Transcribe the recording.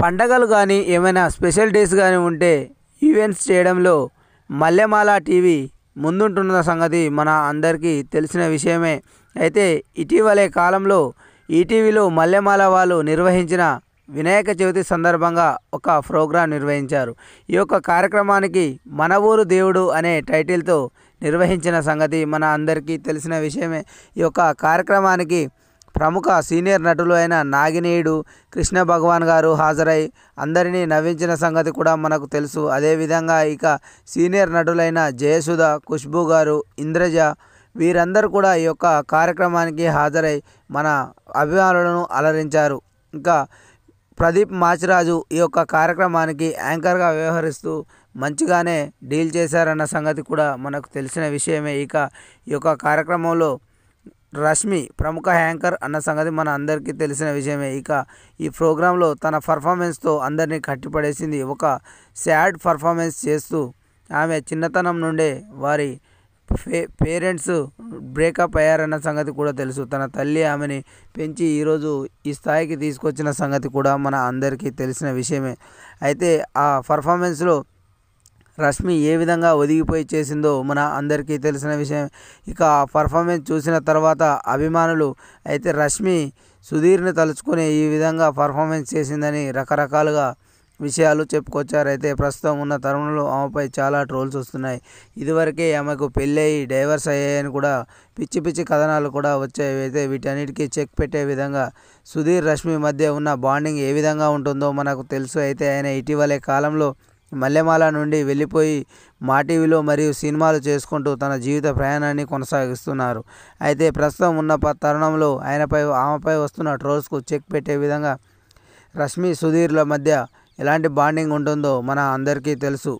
పండగలు కానీ ఏమైనా స్పెషల్ డేస్ కానీ ఉంటే ఈవెంట్స్ చేయడంలో మల్లెమాల టీవీ ముందుంటున్న సంగతి మన అందరికీ తెలిసిన విషయమే అయితే ఇటీవలే కాలంలో ఈటీవీలో మల్లెమాల వాళ్ళు నిర్వహించిన వినాయక చవితి సందర్భంగా ఒక ప్రోగ్రాం నిర్వహించారు ఈ యొక్క కార్యక్రమానికి మన ఊరు దేవుడు అనే టైటిల్తో నిర్వహించిన సంగతి మన అందరికీ తెలిసిన విషయమే ఈ యొక్క కార్యక్రమానికి ప్రముఖ సీనియర్ నటులు అయిన నాగినేయుడు కృష్ణ భగవాన్ గారు హాజరై అందరినీ నవ్వించిన సంగతి కూడా మనకు తెలుసు అదేవిధంగా ఇక సీనియర్ నటులైన జయసుధ ఖుష్బు గారు ఇంద్రజ వీరందరూ కూడా ఈ యొక్క కార్యక్రమానికి హాజరై మన అభిమానులను అలరించారు ఇంకా ప్రదీప్ మాచిరాజు ఈ యొక్క కార్యక్రమానికి యాంకర్గా వ్యవహరిస్తూ మంచిగానే డీల్ చేశారన్న సంగతి కూడా మనకు తెలిసిన విషయమే ఇక ఈ యొక్క కార్యక్రమంలో రష్మి ప్రముఖ హ్యాంకర్ అన్న సంగతి మన అందరికీ తెలిసిన విషయమే ఇక ఈ ప్రోగ్రాంలో తన పర్ఫార్మెన్స్తో అందరినీ కట్టిపడేసింది ఒక శాడ్ పర్ఫార్మెన్స్ చేస్తూ ఆమె చిన్నతనం నుండే వారి పే పేరెంట్స్ బ్రేకప్ అయ్యారన్న సంగతి కూడా తెలుసు తన తల్లి ఆమెని పెంచి ఈరోజు ఈ స్థాయికి తీసుకొచ్చిన సంగతి కూడా మన అందరికీ తెలిసిన విషయమే అయితే ఆ పర్ఫార్మెన్స్లో రష్మి ఏ విధంగా ఒదిగిపోయి చేసిందో మన అందరికీ తెలిసిన విషయం ఇక పర్ఫార్మెన్స్ చూసిన తర్వాత అభిమానులు అయితే రష్మి సుధీర్ని తలుచుకుని ఈ విధంగా పర్ఫార్మెన్స్ చేసిందని రకరకాలుగా విషయాలు చెప్పుకొచ్చారు అయితే ప్రస్తుతం ఉన్న తరుణంలో ఆమెపై చాలా ట్రోల్స్ వస్తున్నాయి ఇదివరకే ఆమెకు పెళ్ళయి డైవర్స్ అయ్యాయని కూడా పిచ్చి పిచ్చి కథనాలు కూడా వచ్చాయి అయితే వీటన్నిటికీ చెక్ పెట్టే విధంగా సుధీర్ రష్మి మధ్య ఉన్న బాండింగ్ ఏ విధంగా ఉంటుందో మనకు తెలుసు అయితే ఆయన ఇటీవలే కాలంలో మల్లెమాల నుండి వెళ్ళిపోయి మాటీవీలో మరియు సినిమాలు చేసుకుంటూ తన జీవిత ప్రయాణాన్ని కొనసాగిస్తున్నారు అయితే ప్రస్తుతం ఉన్న తరుణంలో ఆయనపై ఆమెపై వస్తున్న ట్రోల్స్కు చెక్ పెట్టే విధంగా రష్మి సుధీర్ల మధ్య ఎలాంటి బాండింగ్ ఉంటుందో మన అందరికీ తెలుసు